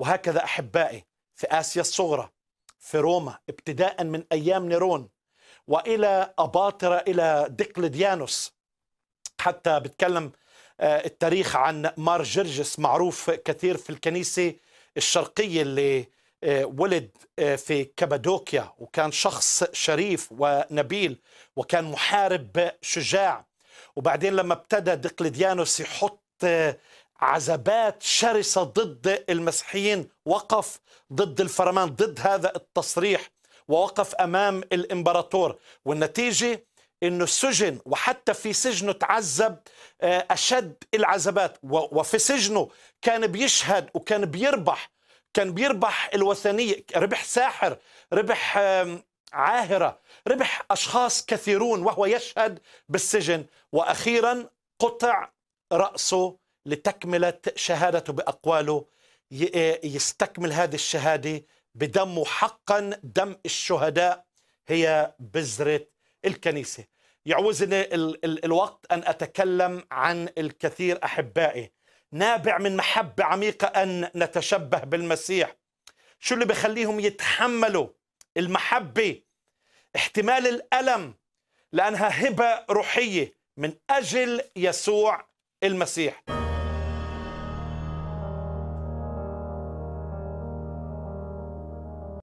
وهكذا أحبائي في آسيا الصغرى في روما ابتداء من أيام نيرون وإلى أباطرة إلى ديقلديانوس حتى بتكلم آه، التاريخ عن مار جرجس معروف كثير في الكنيسة الشرقية اللي آه، ولد آه، في كابادوكيا وكان شخص شريف ونبيل وكان محارب شجاع وبعدين لما ابتدى دقلديانوس يحط عزبات شرسة ضد المسيحيين وقف ضد الفرمان ضد هذا التصريح ووقف أمام الإمبراطور والنتيجة أنه سجن وحتى في سجنه تعذب آه، أشد العزبات وفي سجنه كان بيشهد وكان بيربح كان بيربح الوثنية ربح ساحر ربح عاهرة ربح أشخاص كثيرون وهو يشهد بالسجن وأخيرا قطع رأسه لتكملة شهادته بأقواله آه، يستكمل هذه الشهادة بدمه حقا دم الشهداء هي بذرة الكنيسة يعوزني ال ال الوقت أن أتكلم عن الكثير أحبائي نابع من محبة عميقة أن نتشبه بالمسيح شو اللي بخليهم يتحملوا المحبة احتمال الألم لأنها هبة روحية من أجل يسوع المسيح